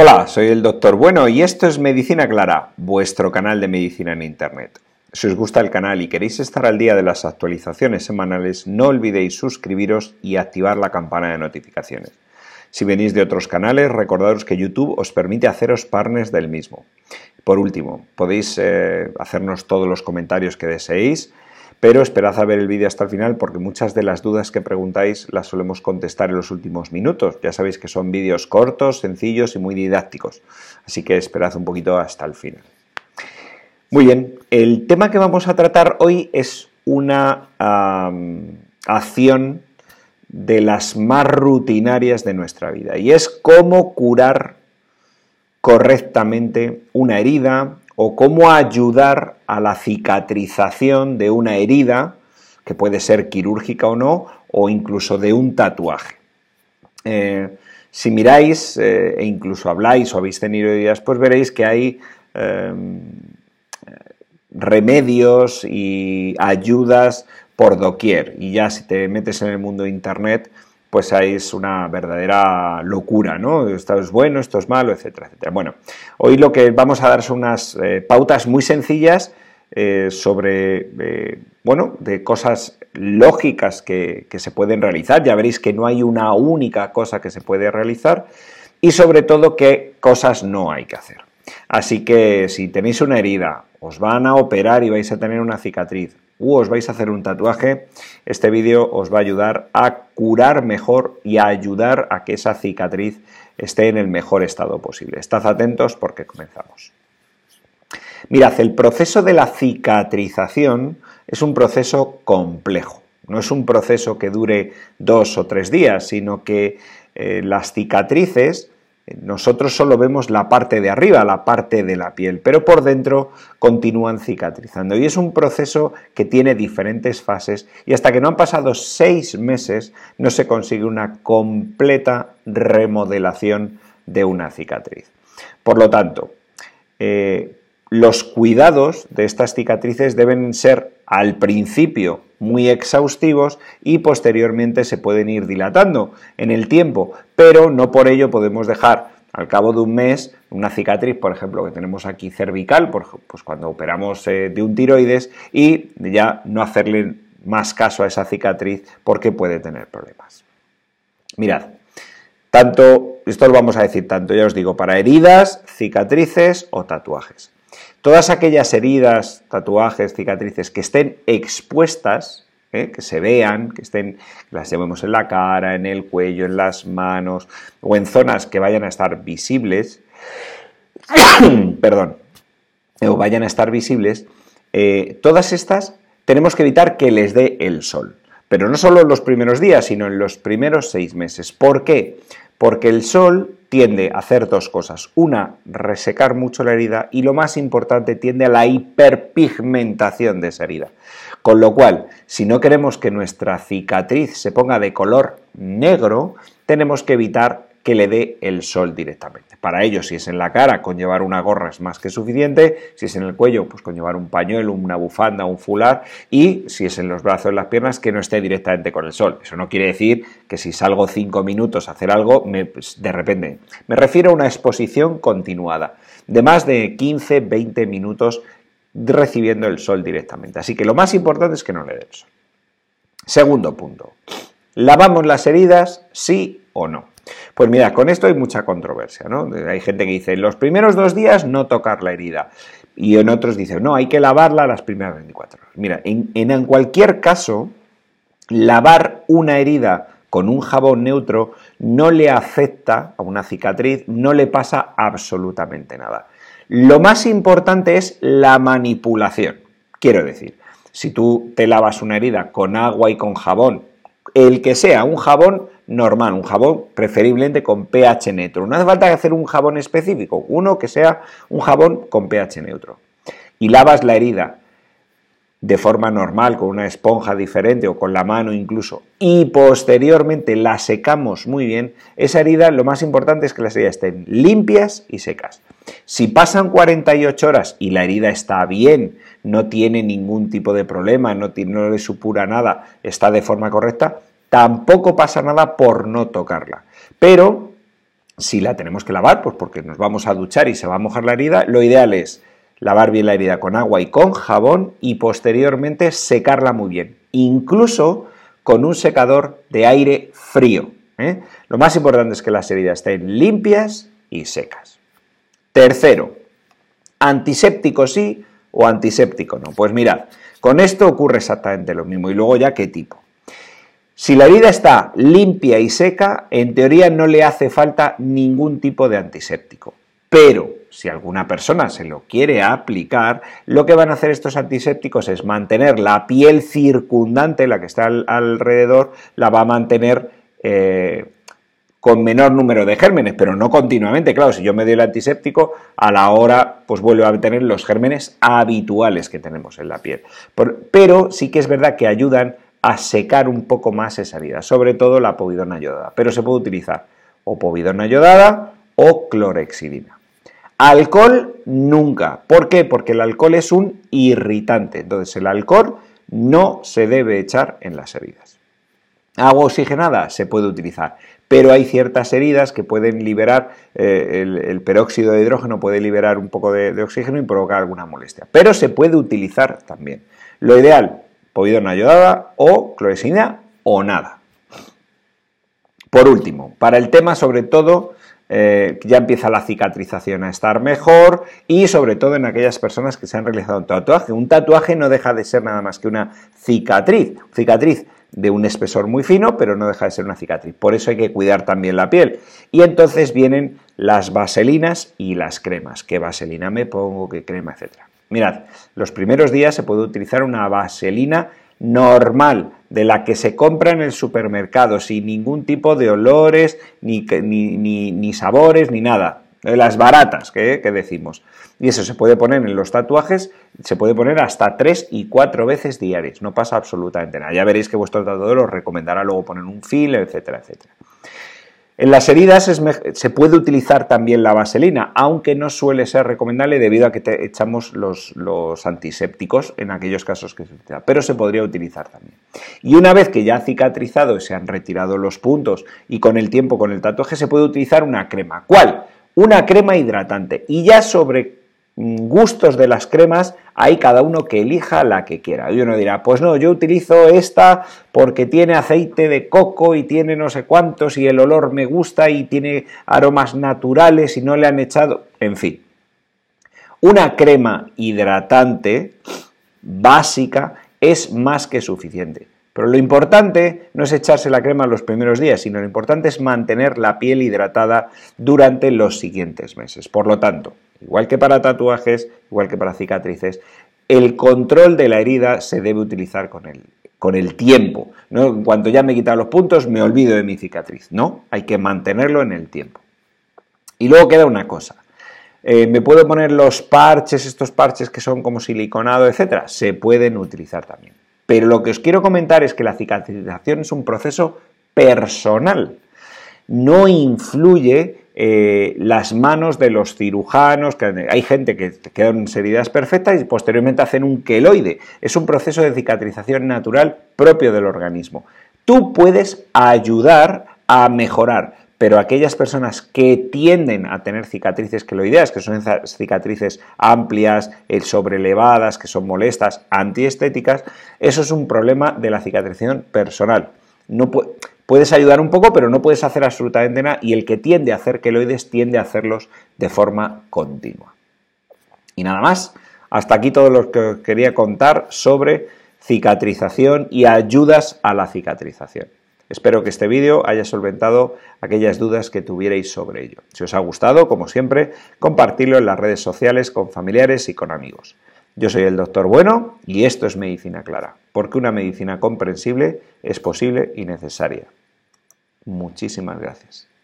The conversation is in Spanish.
Hola, soy el doctor Bueno y esto es Medicina Clara, vuestro canal de medicina en Internet. Si os gusta el canal y queréis estar al día de las actualizaciones semanales, no olvidéis suscribiros y activar la campana de notificaciones. Si venís de otros canales, recordaros que YouTube os permite haceros partners del mismo. Por último, podéis eh, hacernos todos los comentarios que deseéis pero esperad a ver el vídeo hasta el final porque muchas de las dudas que preguntáis las solemos contestar en los últimos minutos. Ya sabéis que son vídeos cortos, sencillos y muy didácticos, así que esperad un poquito hasta el final. Muy bien, el tema que vamos a tratar hoy es una acción de las más rutinarias de nuestra vida y es cómo curar correctamente una herida, o cómo ayudar a la cicatrización de una herida, que puede ser quirúrgica o no, o incluso de un tatuaje. Eh, si miráis eh, e incluso habláis o habéis tenido ideas, pues veréis que hay eh, remedios y ayudas por doquier. Y ya si te metes en el mundo de Internet, pues es una verdadera locura, ¿no? Esto es bueno, esto es malo, etcétera, etcétera. Bueno, hoy lo que vamos a dar son unas eh, pautas muy sencillas eh, sobre, eh, bueno, de cosas lógicas que, que se pueden realizar. Ya veréis que no hay una única cosa que se puede realizar y sobre todo qué cosas no hay que hacer. Así que si tenéis una herida, os van a operar y vais a tener una cicatriz, u os vais a hacer un tatuaje, este vídeo os va a ayudar a curar mejor y a ayudar a que esa cicatriz esté en el mejor estado posible. Estad atentos porque comenzamos. Mirad, el proceso de la cicatrización es un proceso complejo. No es un proceso que dure dos o tres días, sino que eh, las cicatrices nosotros solo vemos la parte de arriba, la parte de la piel, pero por dentro continúan cicatrizando. Y es un proceso que tiene diferentes fases y hasta que no han pasado seis meses no se consigue una completa remodelación de una cicatriz. Por lo tanto, eh, los cuidados de estas cicatrices deben ser al principio muy exhaustivos y posteriormente se pueden ir dilatando en el tiempo, pero no por ello podemos dejar al cabo de un mes una cicatriz, por ejemplo, que tenemos aquí cervical, pues cuando operamos eh, de un tiroides y ya no hacerle más caso a esa cicatriz porque puede tener problemas. Mirad, tanto, esto lo vamos a decir tanto, ya os digo, para heridas, cicatrices o tatuajes. Todas aquellas heridas, tatuajes, cicatrices que estén expuestas, ¿eh? que se vean, que estén, las llevemos en la cara, en el cuello, en las manos o en zonas que vayan a estar visibles, perdón, o vayan a estar visibles, eh, todas estas tenemos que evitar que les dé el sol. Pero no solo en los primeros días, sino en los primeros seis meses. ¿Por qué? Porque el sol tiende a hacer dos cosas. Una, resecar mucho la herida y lo más importante, tiende a la hiperpigmentación de esa herida. Con lo cual, si no queremos que nuestra cicatriz se ponga de color negro, tenemos que evitar que le dé el sol directamente. Para ello, si es en la cara, con llevar una gorra es más que suficiente, si es en el cuello, pues con llevar un pañuelo, una bufanda, un fular, y si es en los brazos, y las piernas, que no esté directamente con el sol. Eso no quiere decir que si salgo cinco minutos a hacer algo, pues, de repente. Me refiero a una exposición continuada, de más de 15, 20 minutos recibiendo el sol directamente. Así que lo más importante es que no le dé el sol. Segundo punto. ¿Lavamos las heridas, sí o no? Pues mira, con esto hay mucha controversia, ¿no? Hay gente que dice, los primeros dos días no tocar la herida. Y en otros dicen, no, hay que lavarla las primeras 24 horas. Mira, en cualquier caso, lavar una herida con un jabón neutro no le afecta a una cicatriz, no le pasa absolutamente nada. Lo más importante es la manipulación. Quiero decir, si tú te lavas una herida con agua y con jabón el que sea, un jabón normal, un jabón preferiblemente con pH neutro. No hace falta hacer un jabón específico, uno que sea un jabón con pH neutro. Y lavas la herida de forma normal, con una esponja diferente o con la mano incluso, y posteriormente la secamos muy bien, esa herida lo más importante es que las heridas estén limpias y secas. Si pasan 48 horas y la herida está bien, no tiene ningún tipo de problema, no, le supura nada, está de forma correcta, tampoco pasa nada por no tocarla. Pero si la tenemos que lavar, pues porque nos vamos a duchar y se va a mojar la herida, lo ideal es lavar bien la herida con agua y con jabón y posteriormente secarla muy bien, incluso con un secador de aire frío. ¿eh? Lo más importante es que las heridas estén limpias y secas. Tercero, antiséptico sí o antiséptico no. Pues mirad, con esto ocurre exactamente lo mismo. Y luego ya qué tipo. Si la vida está limpia y seca, en teoría no le hace falta ningún tipo de antiséptico. Pero si alguna persona se lo quiere aplicar, lo que van a hacer estos antisépticos es mantener la piel circundante, la que está alrededor, la va a mantener eh, con menor número de gérmenes, pero no continuamente. Claro, si yo me doy el antiséptico, a la hora pues vuelvo a tener los gérmenes habituales que tenemos en la piel. pero sí que es verdad que ayudan a secar un poco más esa herida, sobre todo la povidona yodada. Pero se puede utilizar o povidona yodada o clorexidina. Alcohol nunca. ¿Por qué? Porque el alcohol es un irritante. Entonces el alcohol no se debe echar en las heridas. Agua oxigenada se puede utilizar, pero hay ciertas heridas que pueden liberar, eh, el, peróxido de hidrógeno puede liberar un poco de, oxígeno y provocar alguna molestia. Pero se puede utilizar también. Lo ideal, povidona ayudada o cloresina o nada. Por último, para el tema sobre todo... Eh, ya empieza la cicatrización a estar mejor y sobre todo en aquellas personas que se han realizado un tatuaje. Un tatuaje no deja de ser nada más que una cicatriz. Cicatriz de un espesor muy fino, pero no deja de ser una cicatriz. Por eso hay que cuidar también la piel. Y entonces vienen las vaselinas y las cremas. ¿Qué vaselina me pongo? ¿Qué crema? Etcétera. Mirad, los primeros días se puede utilizar una vaselina normal, de la que se compra en el supermercado, sin ningún tipo de olores, ni, ni sabores, ni nada. Eh, las baratas que, decimos. Y eso se puede poner en los tatuajes, se puede poner hasta tres y cuatro veces diarias, no pasa absolutamente nada. Ya veréis que vuestro tatuador os recomendará luego poner un fil, etcétera, etcétera. En las heridas se puede utilizar también la vaselina, aunque no suele ser recomendable debido a que echamos los, los antisépticos en aquellos casos que se utiliza, pero se podría utilizar también. Y una vez que ya ha cicatrizado y se han retirado los puntos y con el tiempo con el tatuaje se puede utilizar una crema. ¿Cuál? una crema hidratante. Y ya sobre mm, gustos de las cremas, hay cada uno que elija la que quiera. Y uno dirá, pues no, yo utilizo esta porque tiene aceite de coco y tiene no sé cuántos y el olor me gusta y tiene aromas naturales y no le han echado, en fin. Una crema hidratante básica es más que suficiente. Pero lo importante no es echarse la crema los primeros días, sino lo importante es mantener la piel hidratada durante los siguientes meses. Por lo tanto, igual que para tatuajes, igual que para cicatrices, el control de la herida se debe utilizar con el, con el tiempo. ¿no? En cuanto ya me he quitado los puntos, me olvido de mi cicatriz. No, hay que mantenerlo en el tiempo. Y luego queda una cosa. Eh, ¿Me puedo poner los parches, estos parches que son como siliconado, etcétera? Se pueden utilizar también. Pero lo que os quiero comentar es que la cicatrización es un proceso personal. No influye eh, las manos de los cirujanos, hay gente que quedan heridas perfectas y posteriormente hacen un queloide. Es un proceso de cicatrización natural propio del organismo. Tú puedes ayudar a mejorar, pero aquellas personas que tienden a tener cicatrices queloideas, que son cicatrices amplias, eh, sobrelevadas, que son molestas, antiestéticas, eso es un problema de la cicatrización personal. No puedes ayudar un poco, pero no puedes hacer absolutamente nada y el que tiende a hacer queloides tiende a hacerlos de forma continua. Y nada más, hasta aquí todo lo que os quería contar sobre cicatrización y ayudas a la cicatrización. Espero que este vídeo haya solventado aquellas dudas que tuvierais sobre ello. Si os ha gustado, como siempre, compartidlo en las redes sociales con familiares y con amigos. Yo soy el doctor Bueno y esto es Medicina Clara, porque una medicina comprensible es posible y necesaria. Muchísimas gracias.